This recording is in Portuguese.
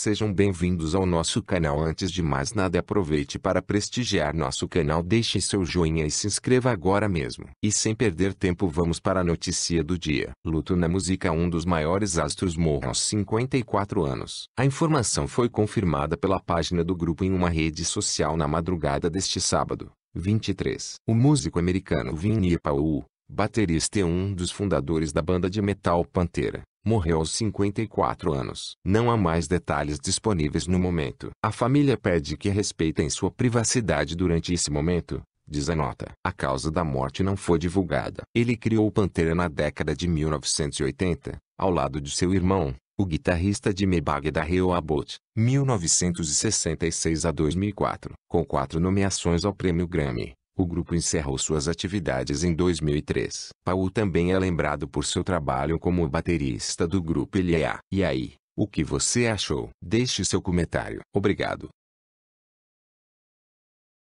Sejam bem-vindos ao nosso canal. Antes de mais nada, aproveite para prestigiar nosso canal. Deixe seu joinha e se inscreva agora mesmo. E sem perder tempo, vamos para a notícia do dia. Luto na música, um dos maiores astros morre aos 54 anos. A informação foi confirmada pela página do grupo em uma rede social na madrugada deste sábado. 23. O músico americano Vinnie Paul, baterista e um dos fundadores da banda de metal Pantera, Morreu aos 54 anos. Não há mais detalhes disponíveis no momento. A família pede que respeitem sua privacidade durante esse momento, diz a nota. A causa da morte não foi divulgada. Ele criou o Pantera na década de 1980, ao lado de seu irmão, o guitarrista Jimmy da Rio Abbott, 1966 a 2004, com quatro nomeações ao Prêmio Grammy. O grupo encerrou suas atividades em 2003. Paul também é lembrado por seu trabalho como baterista do grupo Ilha. E aí, o que você achou? Deixe seu comentário. Obrigado.